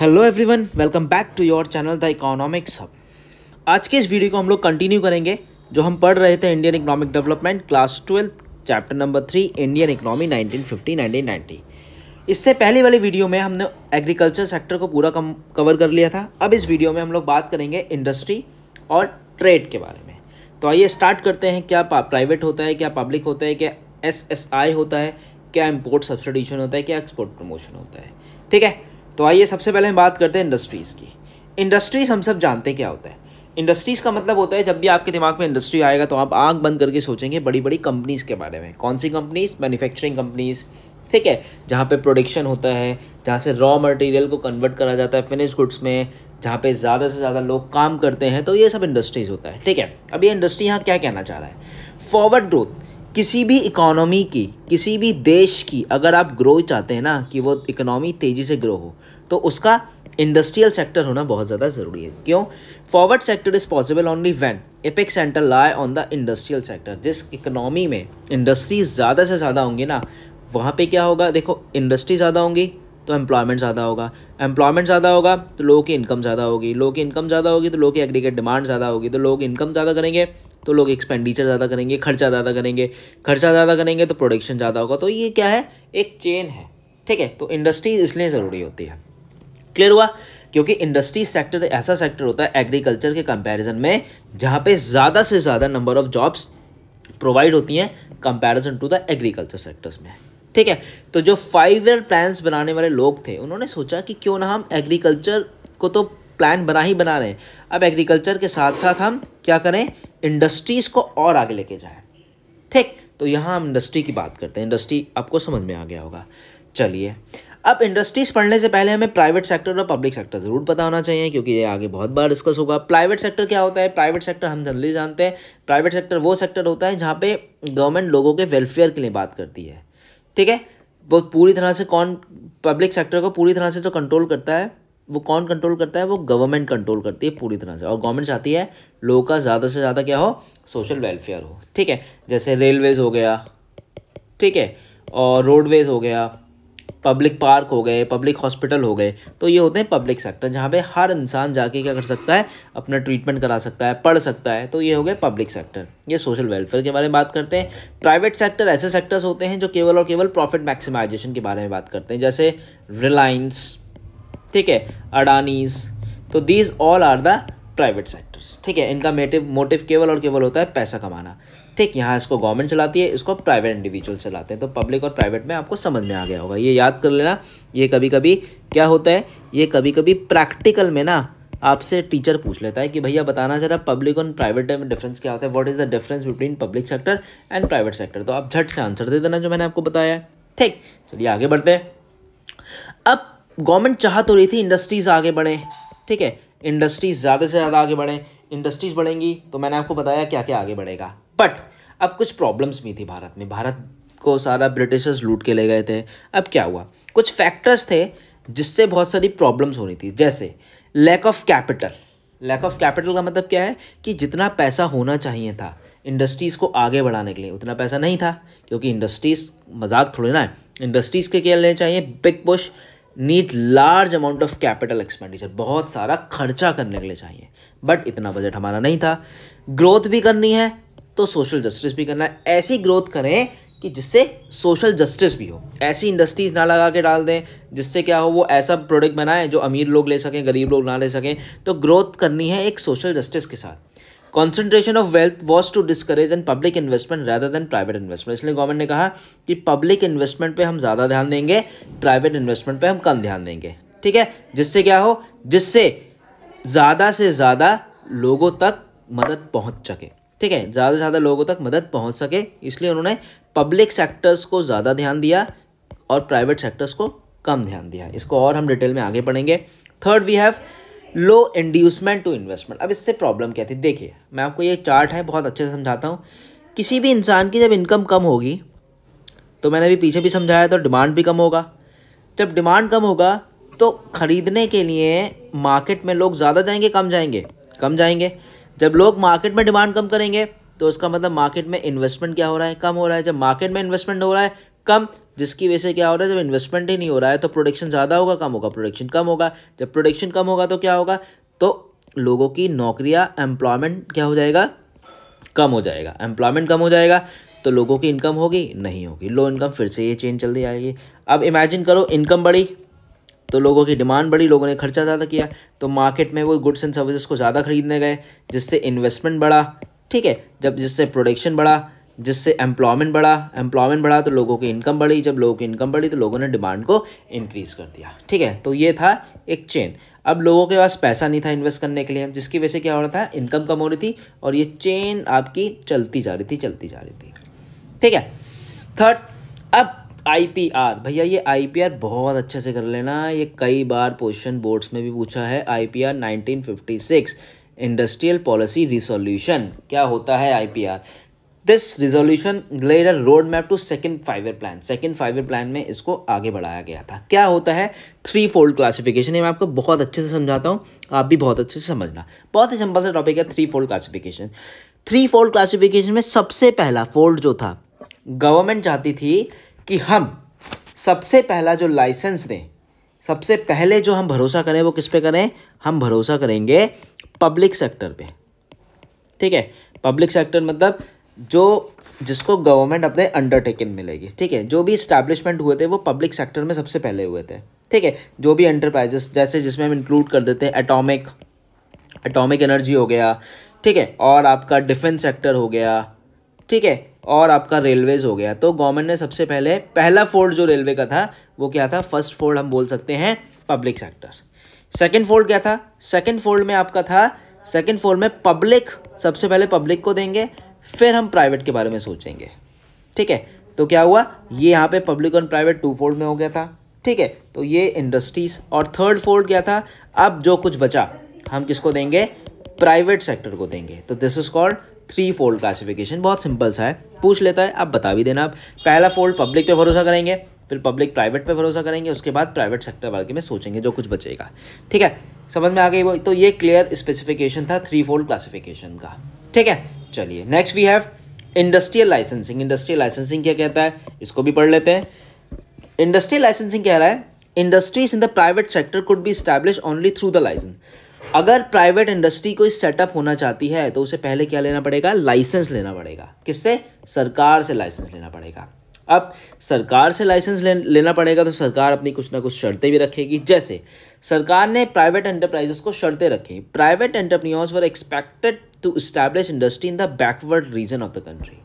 Hello everyone welcome back to your channel the economics hub आज के इस video को हम लोग कंटिन्यू करेंगे जो हम पढ़ रहे थे Indian economic development class twelfth chapter number three Indian economy 1950-1990 इससे पहले वाली वीडियो में हमने एग्रीकल्चर सेक्टर को पूरा कम कवर कर लिया था अब इस वीडियो में हम लोग बात करेंगे इंडस्ट्री और ट्रेड के बारे में तो आइए स्टार्ट करते हैं क्या प्राइवेट होता है क्या पब्लिक होता है क्या एस होता है क्या इम्पोर्ट सब्सिडीशन होता है क्या एक्सपोर्ट प्रमोशन होता है ठीक है तो आइए सबसे पहले हम बात करते हैं इंडस्ट्रीज़ की इंडस्ट्रीज़ हम सब जानते क्या होता है इंडस्ट्रीज़ का मतलब होता है जब भी आपके दिमाग में इंडस्ट्री आएगा तो आप आग बंद करके सोचेंगे बड़ी बड़ी कंपनीज़ के बारे में कौन सी कंपनीज़ मैन्युफैक्चरिंग कंपनीज़ ठीक है जहाँ पे प्रोडक्शन होता है जहाँ से रॉ मटेरियल को कन्वर्ट करा जाता है फिनिश गुड्स में जहाँ पे ज़्यादा से ज़्यादा लोग काम करते हैं तो ये सब इंडस्ट्रीज़ होता है ठीक है अब ये इंडस्ट्री यहाँ क्या कहना चाह रहा है फॉरवर्ड ग्रोथ किसी भी इकोनॉमी की किसी भी देश की अगर आप ग्रो चाहते हैं ना कि वो इकोनॉमी तेज़ी से ग्रो हो तो उसका इंडस्ट्रियल सेक्टर होना बहुत ज़्यादा ज़रूरी है क्यों forward sector is possible only when epic centre laid on the industrial sector जिस इकोनॉमी में इंडस्ट्रीज ज़्यादा से ज़्यादा होंगी ना वहाँ पे क्या होगा देखो इंडस्ट्री ज़्यादा होंगी तो एम्प्लॉयमेंट ज़्यादा होगा एम्प्लॉयमेंट ज़्यादा होगा तो लोगों की इनकम ज़्यादा होगी लोगों की इनकम ज़्यादा होगी तो लोगों की एग्रीगेट डिमांड ज़्यादा होगी तो लोग इनकम ज़्यादा करेंगे तो लोग एक्सपेंडिचर ज़्यादा करेंगे खर्चा ज़्यादा करेंगे खर्चा ज़्यादा करेंगे तो प्रोडक्शन ज़्यादा होगा तो ये क्या है एक चेन है ठीक है तो इंडस्ट्री इसलिए ज़रूरी होती है क्लियर हुआ क्योंकि इंडस्ट्री सेक्टर ऐसा सेक्टर होता है एग्रीकल्चर के कंपैरिजन में जहां पे ज़्यादा से ज़्यादा नंबर ऑफ जॉब्स प्रोवाइड होती हैं comparison to the agriculture sectors में ठीक है तो जो फाइव ईयर प्लान बनाने वाले लोग थे उन्होंने सोचा कि क्यों ना हम एग्रीकल्चर को तो प्लान बना ही बना रहे हैं अब एग्रीकल्चर के साथ साथ हम क्या करें इंडस्ट्रीज़ को और आगे लेके जाए ठीक तो यहाँ हम इंडस्ट्री की बात करते हैं इंडस्ट्री आपको समझ में आ गया होगा चलिए अब इंडस्ट्रीज पढ़ने से पहले हमें प्राइवेट सेक्टर और पब्लिक सेक्टर ज़रूर पता होना चाहिए क्योंकि ये आगे बहुत बार डिस्कस होगा प्राइवेट सेक्टर क्या होता है प्राइवेट सेक्टर हम जनरली जानते हैं प्राइवेट सेक्टर वो सेक्टर होता है जहाँ पे गवर्नमेंट लोगों के वेलफेयर के लिए बात करती है ठीक है वो पूरी तरह से कौन पब्लिक सेक्टर को पूरी तरह से जो कंट्रोल करता है वो कौन कंट्रोल करता है वो गवर्नमेंट कंट्रोल करती है पूरी तरह से और गवर्नमेंट चाहती है लोगों का ज़्यादा से ज़्यादा क्या हो सोशल वेलफेयर हो ठीक है जैसे रेलवेज़ हो गया ठीक है और रोडवेज़ हो गया पब्लिक पार्क हो गए पब्लिक हॉस्पिटल हो गए तो ये होते हैं पब्लिक सेक्टर जहाँ पे हर इंसान जाके क्या कर सकता है अपना ट्रीटमेंट करा सकता है पढ़ सकता है तो ये हो गए पब्लिक सेक्टर ये सोशल वेलफेयर के बारे में बात करते हैं प्राइवेट सेक्टर ऐसे सेक्टर्स होते हैं जो केवल और केवल प्रॉफिट मैक्सिमाइजेशन के बारे में बात करते हैं जैसे रिलायंस ठीक है अडानीज तो these all are the private sectors ठीक है इनका मेटिव मोटिव केवल और केवल होता है पैसा कमाना ठीक यहाँ इसको गवर्नमेंट चलाती है इसको प्राइवेट इंडिविजुअल चलाते हैं तो पब्लिक और प्राइवेट में आपको समझ में आ गया होगा ये याद कर लेना ये कभी कभी क्या होता है ये कभी कभी प्रैक्टिकल में ना आपसे टीचर पूछ लेता है कि भैया बताना ज़रा पब्लिक और प्राइवेट में डिफरेंस क्या होता है what is the difference between public sector and private sector तो आप झट से आंसर दे देना जो मैंने आपको बताया है ठीक चलिए आगे बढ़ते हैं अब गवर्नमेंट चाह तो रही थी इंडस्ट्रीज़ आगे बढ़ें ठीक है इंडस्ट्रीज़ ज़्यादा से ज़्यादा आगे बढ़ें इंडस्ट्रीज़ बढ़ेंगी तो मैंने आपको बताया क्या क्या आगे बढ़ेगा बट अब कुछ प्रॉब्लम्स भी थी भारत में भारत को सारा ब्रिटिशर्स लूट के ले गए थे अब क्या हुआ कुछ फैक्टर्स थे जिससे बहुत सारी प्रॉब्लम्स हो रही थी जैसे lack of capital lack of capital का मतलब क्या है कि जितना पैसा होना चाहिए था इंडस्ट्रीज़ को आगे बढ़ाने के लिए उतना पैसा नहीं था क्योंकि इंडस्ट्रीज़ मजाक थोड़ी ना है इंडस्ट्रीज़ के क्या लेने चाहिए big business need large amount of capital expenditure बहुत सारा खर्चा करने के लिए चाहिए बट इतना बजट हमारा नहीं था ग्रोथ भी करनी है तो सोशल जस्टिस भी करना है ऐसी ग्रोथ करें कि जिससे सोशल जस्टिस भी हो ऐसी इंडस्ट्रीज़ ना लगा के डाल दें जिससे क्या हो वो ऐसा प्रोडक्ट बनाए जो अमीर लोग ले सकें गरीब लोग ना ले सकें तो ग्रोथ करनी है एक सोशल जस्टिस के साथ concentration of wealth was to discourage an public investment rather than private investment इसलिए गवर्नमेंट ने कहा कि पब्लिक इन्वेस्टमेंट पे हम ज़्यादा ध्यान देंगे प्राइवेट इन्वेस्टमेंट पे हम कम ध्यान देंगे ठीक है जिससे क्या हो जिससे ज़्यादा से ज़्यादा लोगों तक मदद पहुंच सके ठीक है ज़्यादा से ज़्यादा लोगों तक मदद पहुंच सके इसलिए उन्होंने पब्लिक सेक्टर्स को ज़्यादा ध्यान दिया और प्राइवेट सेक्टर्स को कम ध्यान दिया इसको और हम डिटेल में आगे पढ़ेंगे third we have low inducement to investment अब इससे प्रॉब्लम क्या थी देखिए मैं आपको ये चार्ट है बहुत अच्छे से समझाता हूँ किसी भी इंसान की जब इनकम कम होगी तो मैंने अभी पीछे भी समझाया तो डिमांड भी कम होगा जब डिमांड कम होगा तो ख़रीदने के लिए मार्केट में लोग ज़्यादा जाएंगे कम जाएंगे कम जाएंगे जब लोग मार्केट में डिमांड कम करेंगे तो उसका मतलब मार्केट में इन्वेस्टमेंट क्या हो रहा है कम हो रहा है जब मार्केट में इन्वेस्टमेंट हो रहा है कम जिसकी वजह से क्या हो रहा है जब इन्वेस्टमेंट ही नहीं हो रहा है तो प्रोडक्शन ज़्यादा होगा कम होगा प्रोडक्शन कम होगा जब प्रोडक्शन कम होगा तो क्या होगा तो लोगों की नौकरियाँ एम्प्लॉयमेंट क्या हो जाएगा कम हो जाएगा एम्प्लॉयमेंट कम हो जाएगा तो लोगों की इनकम होगी नहीं होगी लो इनकम फिर से ये चेंज चल रही आएगी अब इमेजिन करो इनकम बढ़ी तो लोगों की डिमांड बढ़ी लोगों ने खर्चा ज़्यादा किया तो मार्केट में वो गुड्स एंड सर्विसेज को ज़्यादा खरीदने गए जिससे इन्वेस्टमेंट बढ़ा ठीक है जब जिससे प्रोडक्शन बढ़ा जिससे एम्प्लॉयमेंट बढ़ा एम्प्लॉयमेंट बढ़ा तो लोगों की इनकम बढ़ी जब लोगों की इनकम बढ़ी तो लोगों ने डिमांड को इंक्रीज़ कर दिया ठीक है तो ये था एक चेन अब लोगों के पास पैसा नहीं था इन्वेस्ट करने के लिए जिसकी वजह से क्या हो रहा था इनकम कम हो रही थी और ये चेन आपकी चलती जा रही थी चलती जा रही थी ठीक है थर्ड अब आईपीआर भैया ये आईपीआर बहुत अच्छे से कर लेना ये कई बार पोजिशन बोर्ड्स में भी पूछा है आईपीआर 1956 इंडस्ट्रियल पॉलिसी रिसोल्यूशन क्या होता है IPR this resolution led a road map to second five year plan second five year plan में इसको आगे बढ़ाया गया था क्या होता है थ्री फोल्ड क्लासिफिकेशन ये मैं आपको बहुत अच्छे से समझाता हूँ आप भी बहुत अच्छे से समझना बहुत ही सिंपल सा टॉपिक है three fold classification three fold classification में सबसे पहला फोल्ड जो था गवर्नमेंट चाहती थी कि हम सबसे पहला जो लाइसेंस दें सबसे पहले जो हम भरोसा करें वो किस पे करें हम भरोसा करेंगे पब्लिक सेक्टर पे ठीक है पब्लिक सेक्टर मतलब जो जिसको गवर्नमेंट अपने अंडरटेकिंग मिलेगी ठीक है जो भी इस्टेब्लिशमेंट हुए थे वो पब्लिक सेक्टर में सबसे पहले हुए थे ठीक है जो भी एंटरप्राइजेस जैसे जिसमें हम इंक्लूड कर देते हैं एटॉमिक एटॉमिक एनर्जी हो गया ठीक है और आपका डिफेंस सेक्टर हो गया ठीक है और आपका रेलवेज हो गया तो गवर्नमेंट ने सबसे पहले पहला फोल्ड जो रेलवे का था वो क्या था फर्स्ट फोल्ड हम बोल सकते हैं पब्लिक सेक्टर सेकेंड फोल्ड क्या था सेकेंड फोल्ड में आपका था सेकेंड फोल्ड में पब्लिक सबसे पहले पब्लिक को देंगे फिर हम प्राइवेट के बारे में सोचेंगे ठीक है तो क्या हुआ ये यहाँ पे पब्लिक और प्राइवेट टू फोल्ड में हो गया था ठीक है तो ये इंडस्ट्रीज और थर्ड फोल्ड क्या था अब जो कुछ बचा हम किसको देंगे प्राइवेट सेक्टर को देंगे तो this is called three fold classification बहुत सिंपल सा है पूछ लेता है आप बता भी देना आप पहला फोल्ड पब्लिक पे भरोसा करेंगे फिर पब्लिक प्राइवेट पे भरोसा करेंगे उसके बाद प्राइवेट सेक्टर वाले में सोचेंगे जो कुछ बचेगा ठीक है समझ में आ गई वो तो ये क्लियर स्पेसिफिकेशन था थ्री फोल्ड क्लासिफिकेशन का ठीक है चलिए next we have industrial licensing industrial licensing क्या कहता है इसको भी पढ़ लेते हैं इंडस्ट्रियल लाइसेंसिंग कह रहा है industries in the private sector could be established only through the license अगर प्राइवेट इंडस्ट्री कोई सेटअप होना चाहती है तो उसे पहले क्या लेना पड़ेगा लाइसेंस लेना पड़ेगा किससे सरकार से लाइसेंस लेना पड़ेगा अब सरकार से लाइसेंस ले, लेना पड़ेगा तो सरकार अपनी कुछ ना कुछ शर्तें भी रखेगी जैसे सरकार ने प्राइवेट एंटरप्राइजेस को शर्तें रखी private entrepreneurs were expected to establish industry in the backward region of the country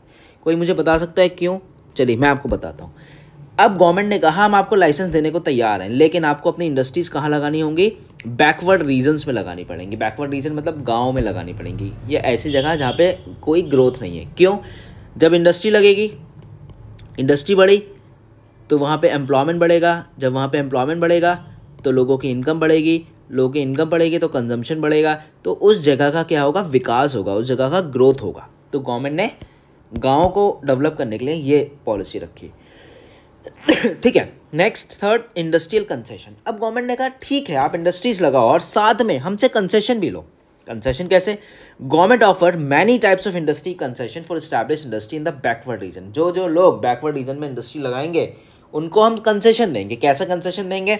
कोई मुझे बता सकता है क्यों चलिए मैं आपको बताता हूँ अब गवर्नमेंट ने कहा हम आपको लाइसेंस देने को तैयार हैं लेकिन आपको अपनी इंडस्ट्रीज़ कहाँ लगानी होंगी बैकवर्ड रीजन्स में लगानी पड़ेंगी बैकवर्ड रीजन मतलब गाँव में लगानी पड़ेंगी या ऐसी जगह जहाँ पे कोई ग्रोथ नहीं है क्यों जब इंडस्ट्री लगेगी इंडस्ट्री बढ़ी तो वहाँ पे एम्प्लॉयमेंट बढ़ेगा जब वहाँ पे एम्प्लॉयमेंट बढ़ेगा तो लोगों की इनकम बढ़ेगी लोगों की इनकम बढ़ेगी तो कंजम्पशन बढ़ेगा तो उस जगह का क्या होगा विकास होगा उस जगह का ग्रोथ होगा तो गवर्नमेंट ने गाँव को डेवलप करने के लिए ये पॉलिसी रखी ठीक है नेक्स्ट थर्ड इंडस्ट्रियल कंसेशन अब गवर्नमेंट ने कहा ठीक है आप इंडस्ट्रीज लगाओ और साथ में हमसे कंसेशन भी लो कंसेशन कैसे government offer many types of industry concession for establish industry in the backward region जो जो लोग बैकवर्ड रीजन में इंडस्ट्री लगाएंगे उनको हम कंसेशन देंगे कैसा कंसेशन देंगे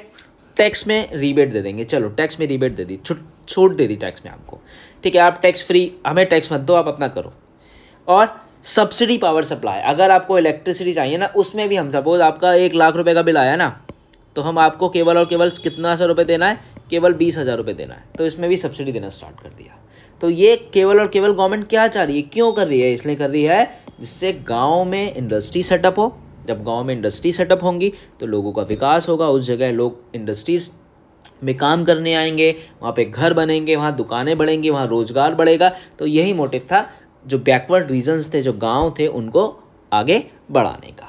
टैक्स में रिबेट दे देंगे चलो टैक्स में रिबेट दे दी छूट छूट दे दी टैक्स में आपको ठीक है आप टैक्स फ्री हमें टैक्स मत दो आप अपना करो और सब्सिडी पावर सप्लाई अगर आपको इलेक्ट्रिसिटी चाहिए ना उसमें भी हम सपोज़ आपका एक लाख रुपए का बिल आया ना तो हम आपको केवल और केवल कितना सौ रुपये देना है केवल बीस हज़ार रुपये देना है तो इसमें भी सब्सिडी देना स्टार्ट कर दिया तो ये केवल और केवल गवर्नमेंट क्या चाह रही है क्यों कर रही है इसलिए कर रही है जिससे गाँव में इंडस्ट्री सेटअप हो जब गाँव में इंडस्ट्री सेटअप होंगी तो लोगों का विकास होगा उस जगह लोग इंडस्ट्रीज़ में काम करने आएंगे वहाँ पे घर बनेंगे वहाँ दुकानें बढ़ेंगी वहाँ रोज़गार बढ़ेगा तो यही मोटिव था जो बैकवर्ड रीजन्स थे जो गांव थे उनको आगे बढ़ाने का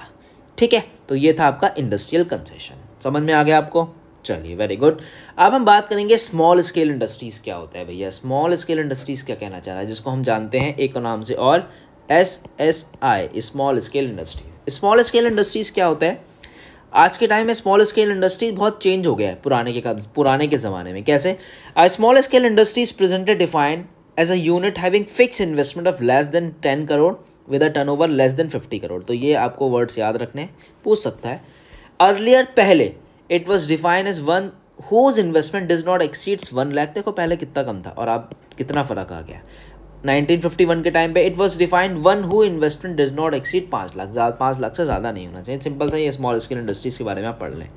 ठीक है तो ये था आपका इंडस्ट्रियल कंसेशन समझ में आ गया आपको चलिए वेरी गुड अब हम बात करेंगे स्मॉल स्केल इंडस्ट्रीज़ क्या होता है भैया स्मॉल स्केल इंडस्ट्रीज़ क्या कहना चाह रहा है जिसको हम जानते हैं एक नाम से और S S I small scale industries small scale industries क्या होता है आज के टाइम में स्मॉल स्केल इंडस्ट्रीज बहुत चेंज हो गया है पुराने के पुराने के ज़माने में कैसे small scale industries presented defined as a unit having fix investment of less than ten crore with a turnover less than fifty crore तो ये आपको वर्ड्स याद रखने पूछ सकता है अर्लियर पहले it was define as one whose investment does not exceeds one lakh देखो पहले कितना कम था और आप कितना फ़र्क आ गया 1951 के टाइम पे it was defined one who investment does not exceed पाँच लाख ज़्यादा पाँच लाख से ज़्यादा नहीं होना चाहिए सिंपल सा ये स्मॉल स्केल इंडस्ट्रीज के बारे में आप पढ़ लें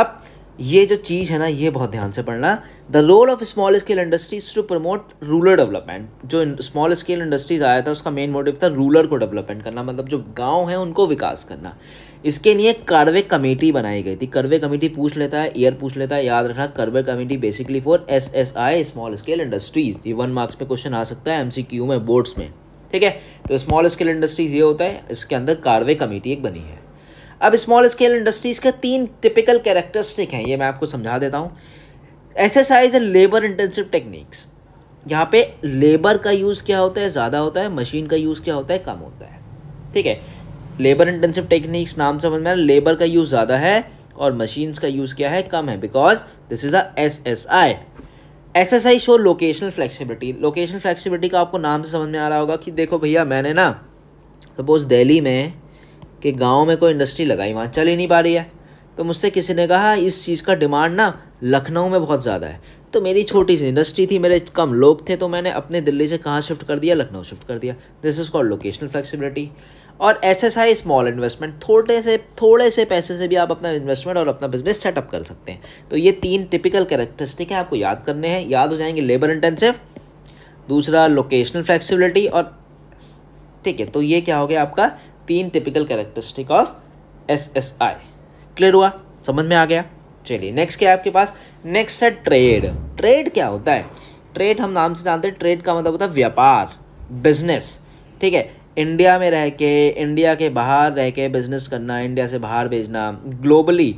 अब ये जो चीज़ है ना ये बहुत ध्यान से पढ़ना the role of small scale industries to promote rural development जो स्मॉल स्केल इंडस्ट्रीज आया था उसका मेन मोटिव था रूरल को डेवलपमेंट करना मतलब जो गांव है उनको विकास करना इसके लिए कर्वे कमेटी बनाई गई थी करवे कमेटी पूछ लेता है ईयर पूछ लेता है याद रखना Karve committee basically for S S I small scale industries ये वन मार्क्स में क्वेश्चन आ सकता है एम सी क्यू में बोर्ड्स में ठीक है तो स्मॉल स्केल इंडस्ट्रीज ये होता है इसके अंदर कार्वे कमेटी एक बनी है अब स्मॉल स्केल इंडस्ट्रीज़ के तीन टिपिकल कैरेक्टरिस्टिक हैं ये मैं आपको समझा देता हूँ exercise and labour intensive techniques यहाँ पे लेबर का यूज़ क्या होता है ज़्यादा होता है मशीन का यूज़ क्या होता है कम होता है ठीक है लेबर इंटेंसिव टेक्निक्स नाम समझ में लेबर का यूज़ ज़्यादा है और मशीन्स का यूज़ क्या है कम है because this is the S S I S S I show locational flexibility locational flexibility का आपको नाम से समझ में आ रहा होगा कि देखो भैया मैंने ना सपोज़ दिल्ली में कि गाँव में कोई इंडस्ट्री लगाई वहाँ चल ही नहीं पा रही है तो मुझसे किसी ने कहा इस चीज़ का डिमांड ना लखनऊ में बहुत ज़्यादा है तो मेरी छोटी सी इंडस्ट्री थी मेरे कम लोग थे तो मैंने अपने दिल्ली से कहाँ शिफ्ट कर दिया लखनऊ शिफ्ट कर दिया this is called locational flexibility और S S I small investment थोड़े से थोड़े से पैसे से भी आप अपना इन्वेस्टमेंट और अपना बिजनेस सेटअप कर सकते हैं तो ये तीन टिपिकल कैरेक्टरिस्टिक है आपको याद करने हैं याद हो जाएंगे लेबर इंटेंसिव दूसरा लोकेशनल फ्लेक्सिबिलिटी और ठीक है तो ये क्या हो गया आपका तीन typical characteristic of S S I clear हुआ समझ में आ गया चलिए नेक्स्ट क्या है आपके पास नेक्स्ट है ट्रेड ट्रेड क्या होता है ट्रेड हम नाम से जानते हैं ट्रेड का मतलब होता है व्यापार बिजनेस ठीक है इंडिया में रह के इंडिया के बाहर रह के बिजनेस करना इंडिया से बाहर भेजना ग्लोबली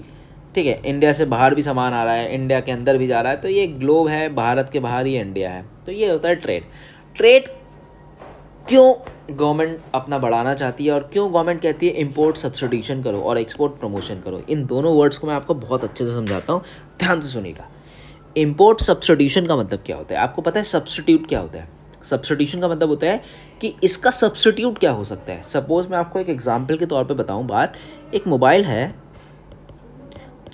ठीक है इंडिया से बाहर भी सामान आ रहा है इंडिया के अंदर भी जा रहा है तो ये ग्लोब है भारत के बाहर ही इंडिया है तो ये होता है ट्रेड ट्रेड क्यों गवर्नमेंट अपना बढ़ाना चाहती है और क्यों गवर्नमेंट कहती है इम्पोर्ट सब्सिट्यूशन करो और एक्सपोर्ट प्रमोशन करो इन दोनों वर्ड्स को मैं आपको बहुत अच्छे से समझाता हूँ ध्यान से सुनेगा इम्पोर्ट सब्सिट्यूशन का मतलब क्या होता है आपको पता है सब्सिट्यूट क्या होता है सब्सिट्यूशन का मतलब होता है कि इसका सब्सिट्यूट क्या हो सकता है सपोज़ मैं आपको एक एग्जाम्पल के तौर पर बताऊँ बात एक मोबाइल है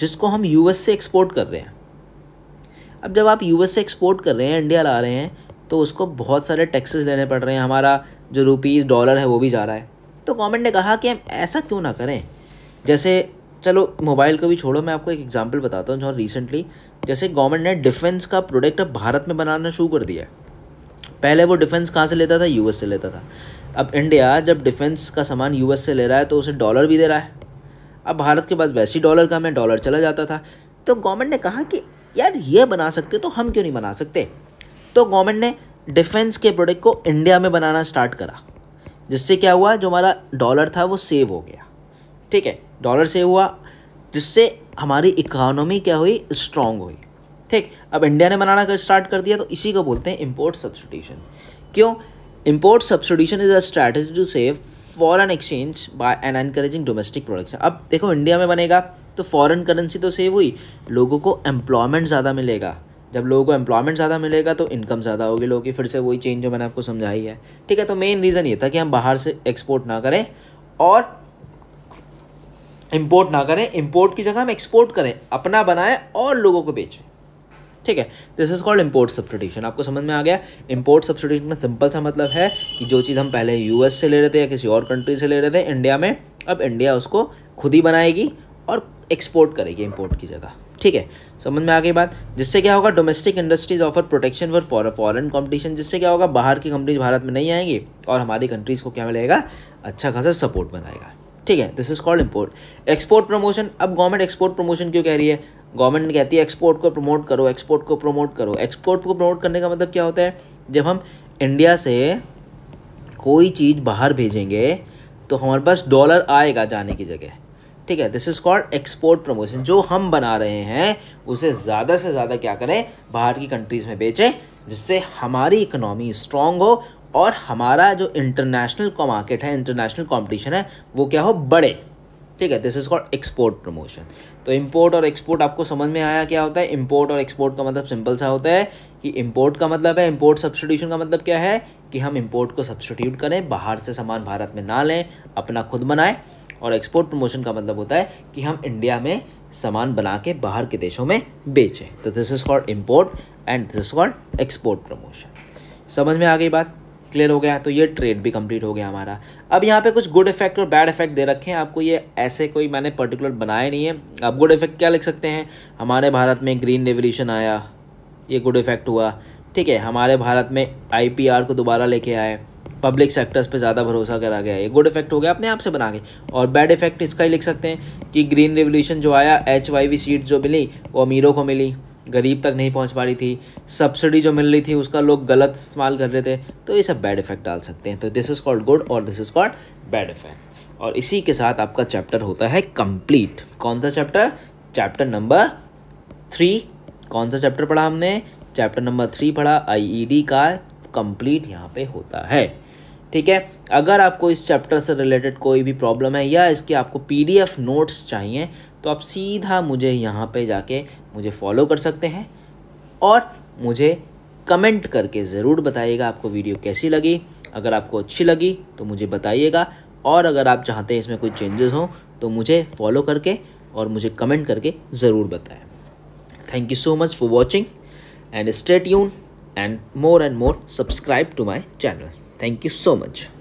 जिसको हम यू से एक्सपोर्ट कर रहे हैं अब जब आप यू से एक्सपोर्ट कर रहे हैं इंडिया ला रहे हैं तो उसको बहुत सारे टैक्सेस लेने पड़ रहे हैं हमारा जो रुपीज़ डॉलर है वो भी जा रहा है तो गवर्नमेंट ने कहा कि हम ऐसा क्यों ना करें जैसे चलो मोबाइल को भी छोड़ो मैं आपको एक एग्जांपल बताता हूँ जो रिसेंटली जैसे गवर्नमेंट ने डिफेंस का प्रोडक्ट अब भारत में बनाना शुरू कर दिया है पहले वो डिफेंस कहाँ से लेता था यूएस से लेता था अब इंडिया जब डिफेंस का सामान यूएस से ले रहा है तो उसे डॉलर भी दे रहा है अब भारत के पास वैसे ही डॉलर का मैं डॉलर चला जाता था तो गवर्नमेंट ने कहा कि यार ये बना सकते तो हम क्यों नहीं बना सकते तो गवर्नमेंट ने डिफेंस के प्रोडक्ट को इंडिया में बनाना स्टार्ट करा जिससे क्या हुआ जो हमारा डॉलर था वो सेव हो गया ठीक है डॉलर सेव हुआ जिससे हमारी इकोनॉमी क्या हुई स्ट्रांग हुई ठीक अब इंडिया ने बनाना कर स्टार्ट कर दिया तो इसी को बोलते हैं इम्पोर्ट सब्सटीट्यूशन क्यों import substitution is a strategy to save foreign exchange by an encouraging domestic production अब देखो इंडिया में बनेगा तो फॉरेन करेंसी तो सेव हुई लोगों को एम्प्लॉयमेंट ज़्यादा मिलेगा जब लोगों को एम्प्लॉयमेंट ज़्यादा मिलेगा तो इनकम ज़्यादा होगी लोगों की फिर से वही चेंज जो मैंने आपको समझाई है ठीक है तो मेन रीज़न ये था कि हम बाहर से एक्सपोर्ट ना करें और इम्पोर्ट ना करें इम्पोर्ट की जगह हम एक्सपोर्ट करें अपना बनाएं और लोगों को बेचें ठीक है this is called import substitution आपको समझ में आ गया इम्पोर्ट सब्सटीट्यूशन का सिंपल सा मतलब है कि जो चीज़ हम पहले यू से ले रहे थे या किसी और कंट्री से ले रहे थे इंडिया में अब इंडिया उसको खुद ही बनाएगी और एक्सपोर्ट करेगी इम्पोर्ट की जगह ठीक है समझ में आ गई बात जिससे क्या होगा domestic industries offer protection for for foreign competition जिससे क्या होगा बाहर की कंपनीज भारत में नहीं आएंगी और हमारी कंट्रीज़ को क्या मिलेगा अच्छा खासा सपोर्ट बनाएगा ठीक है this is called import export promotion अब गवर्नमेंट एक्सपोर्ट प्रमोशन क्यों कह रही है गवर्नमेंट कहती है एक्सपोर्ट को प्रमोट करो एक्सपोर्ट को प्रमोट करो एक्सपोर्ट को प्रमोट करने का मतलब क्या होता है जब हम इंडिया से कोई चीज़ बाहर भेजेंगे तो हमारे पास डॉलर आएगा जाने की जगह ठीक है this is called export promotion जो हम बना रहे हैं उसे ज़्यादा से ज़्यादा क्या करें बाहर की कंट्रीज़ में बेचें जिससे हमारी इकोनॉमी स्ट्रांग हो और हमारा जो इंटरनेशनल मार्केट है इंटरनेशनल कॉम्पिटिशन है वो क्या हो बढ़े ठीक है this is called export promotion तो इंपोर्ट और एक्सपोर्ट आपको समझ में आया क्या होता है इंपोर्ट और एक्सपोर्ट का मतलब सिंपल सा होता है कि इम्पोर्ट का मतलब है इंपोर्ट सब्सटीट्यूशन का मतलब क्या है कि हम इंपोर्ट को सब्सटीट्यूट करें बाहर से सामान भारत में ना लें अपना खुद बनाएं और एक्सपोर्ट प्रमोशन का मतलब होता है कि हम इंडिया में सामान बना के बाहर के देशों में बेचें तो this is called import and this is called export promotion समझ में आ गई बात क्लियर हो गया तो ये ट्रेड भी कंप्लीट हो गया हमारा अब यहाँ पे कुछ गुड इफेक्ट और बैड इफेक्ट दे रखे हैं आपको ये ऐसे कोई मैंने पर्टिकुलर बनाए नहीं है आप गुड इफेक्ट क्या लिख सकते हैं हमारे भारत में ग्रीन रेवोल्यूशन आया ये गुड इफेक्ट हुआ ठीक है हमारे भारत में आई को दोबारा लेके आए पब्लिक सेक्टर्स पे ज़्यादा भरोसा करा गया ये गुड इफेक्ट हो गया अपने आप से बना के और बैड इफेक्ट इसका ही लिख सकते हैं कि ग्रीन रेवोल्यूशन जो आया एच वाई वी सीट जो मिली वो अमीरों को मिली गरीब तक नहीं पहुंच पा रही थी सब्सिडी जो मिल रही थी उसका लोग गलत इस्तेमाल कर रहे थे तो ये सब बैड इफेक्ट डाल सकते हैं तो दिस इज़ कॉल्ड गुड और this is called bad effect और इसी के साथ आपका चैप्टर होता है कंप्लीट कौन सा चैप्टर चैप्टर नंबर थ्री कौन सा चैप्टर पढ़ा हमने चैप्टर नंबर थ्री पढ़ा डी e का कंप्लीट यहाँ पे होता है ठीक है अगर आपको इस चैप्टर से रिलेटेड कोई भी प्रॉब्लम है या इसके आपको पीडीएफ नोट्स चाहिए तो आप सीधा मुझे यहाँ पे जाके मुझे फॉलो कर सकते हैं और मुझे कमेंट करके ज़रूर बताइएगा आपको वीडियो कैसी लगी अगर आपको अच्छी लगी तो मुझे बताइएगा और अगर आप चाहते हैं इसमें कोई चेंजेस हों तो मुझे फॉलो करके और मुझे कमेंट करके ज़रूर बताएं thank you so much for watching and stay यून and more and more subscribe to my channel Thank you so much.